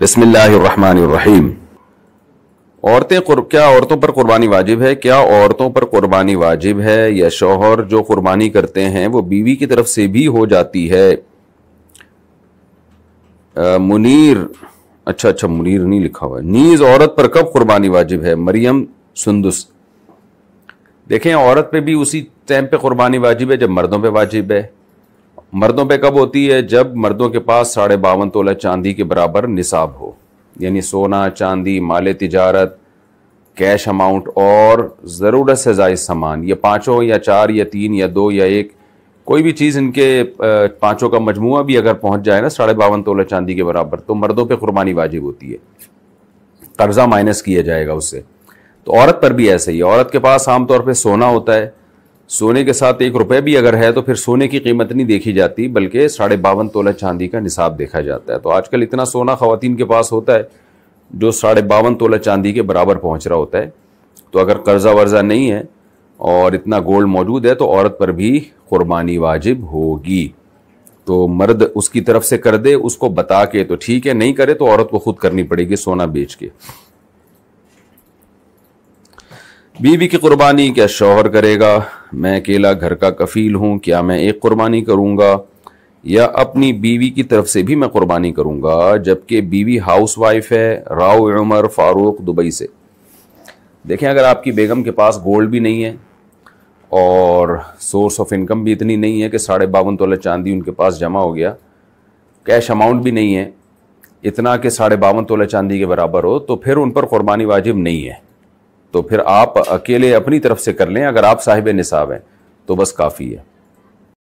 बसमीम औरतें क्या औरतों पर कुर्बानी वाजिब है क्या औरतों पर कुर्बानी वाजिब है या शोहर जो कुर्बानी करते हैं वो बीवी की तरफ से भी हो जाती है आ, मुनीर अच्छा अच्छा मुनीर नहीं लिखा हुआ नीज औरत पर कब कुर्बानी वाजिब है मरियम सुंदुस देखें औरत पे भी उसी टाइम पे कुर्बानी वाजिब है जब मर्दों पे वाजिब है मर्दों पे कब होती है जब मर्दों के पास साढ़े बावन तोला चांदी के बराबर निसाब हो यानी सोना चांदी माल तजारत कैश अमाउंट और ज़रूरत से जायज़ सामान ये पाँचों या चार या तीन या दो या एक कोई भी चीज़ इनके पाँचों का मजमू भी अगर पहुँच जाए ना साढ़े बावन तोला चांदी के बराबर तो मर्दों पर कुर्बानी वाजिब होती है कर्ज़ा माइनस किया जाएगा उससे तो औरत पर भी ऐसे ही औरत के पास आमतौर पर सोना होता है सोने के साथ एक रुपये भी अगर है तो फिर सोने की कीमत नहीं देखी जाती बल्कि साढ़े बावन तोला चांदी का निसाब देखा जाता है तो आजकल इतना सोना खातन के पास होता है जो साढ़े बावन तोला चांदी के बराबर पहुंच रहा होता है तो अगर कर्जा वर्जा नहीं है और इतना गोल्ड मौजूद है तो औरत पर भी कुरबानी वाजिब होगी तो मर्द उसकी तरफ से कर दे उसको बता के तो ठीक है नहीं करे तो औरत को खुद करनी पड़ेगी सोना बेच के बीवी की कुर्बानी क्या शौहर करेगा मैं अकेला घर का कफील हूँ क्या मैं एक कुर्बानी करूँगा या अपनी बीवी की तरफ से भी मैं कुर्बानी करूँगा जबकि बीवी हाउस वाइफ है राव उमर फारूक दुबई से देखें अगर आपकी बेगम के पास गोल्ड भी नहीं है और सोर्स ऑफ इनकम भी इतनी नहीं है कि साढ़े बावन तोला चांदी उनके पास जमा हो गया कैश अमाउंट भी नहीं है इतना कि साढ़े बावन तोला चांदी के बराबर हो तो फिर उन पर कुर्बानी वाजिब नहीं है तो फिर आप अकेले अपनी तरफ से कर लें अगर आप साहिब निसाब हैं तो बस काफ़ी है